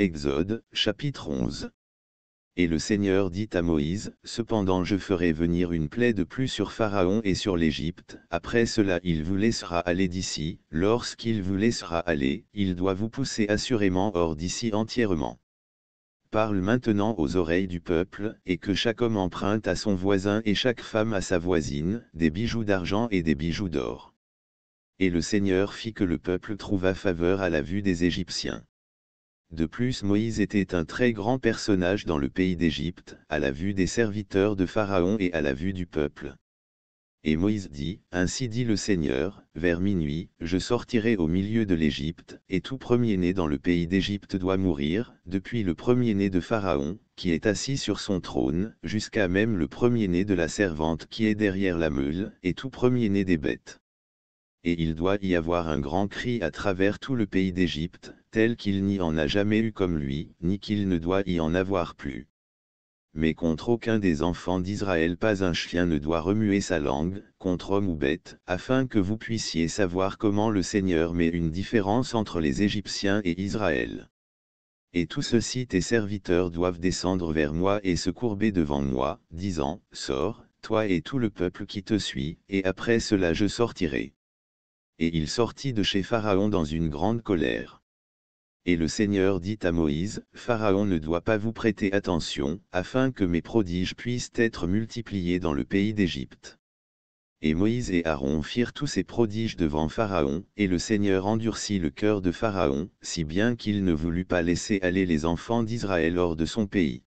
Exode, chapitre 11. Et le Seigneur dit à Moïse, Cependant je ferai venir une plaie de plus sur Pharaon et sur l'Égypte, après cela il vous laissera aller d'ici, lorsqu'il vous laissera aller, il doit vous pousser assurément hors d'ici entièrement. Parle maintenant aux oreilles du peuple, et que chaque homme emprunte à son voisin et chaque femme à sa voisine, des bijoux d'argent et des bijoux d'or. Et le Seigneur fit que le peuple trouva faveur à la vue des Égyptiens. De plus Moïse était un très grand personnage dans le pays d'Égypte, à la vue des serviteurs de Pharaon et à la vue du peuple. Et Moïse dit, Ainsi dit le Seigneur, vers minuit, je sortirai au milieu de l'Égypte, et tout premier-né dans le pays d'Égypte doit mourir, depuis le premier-né de Pharaon, qui est assis sur son trône, jusqu'à même le premier-né de la servante qui est derrière la meule, et tout premier-né des bêtes. Et il doit y avoir un grand cri à travers tout le pays d'Égypte, tel qu'il n'y en a jamais eu comme lui, ni qu'il ne doit y en avoir plus. Mais contre aucun des enfants d'Israël pas un chien ne doit remuer sa langue, contre homme ou bête, afin que vous puissiez savoir comment le Seigneur met une différence entre les Égyptiens et Israël. Et ceux ceci tes serviteurs doivent descendre vers moi et se courber devant moi, disant, Sors, toi et tout le peuple qui te suit, et après cela je sortirai. Et il sortit de chez Pharaon dans une grande colère. Et le Seigneur dit à Moïse, Pharaon ne doit pas vous prêter attention, afin que mes prodiges puissent être multipliés dans le pays d'Égypte. Et Moïse et Aaron firent tous ces prodiges devant Pharaon, et le Seigneur endurcit le cœur de Pharaon, si bien qu'il ne voulut pas laisser aller les enfants d'Israël hors de son pays.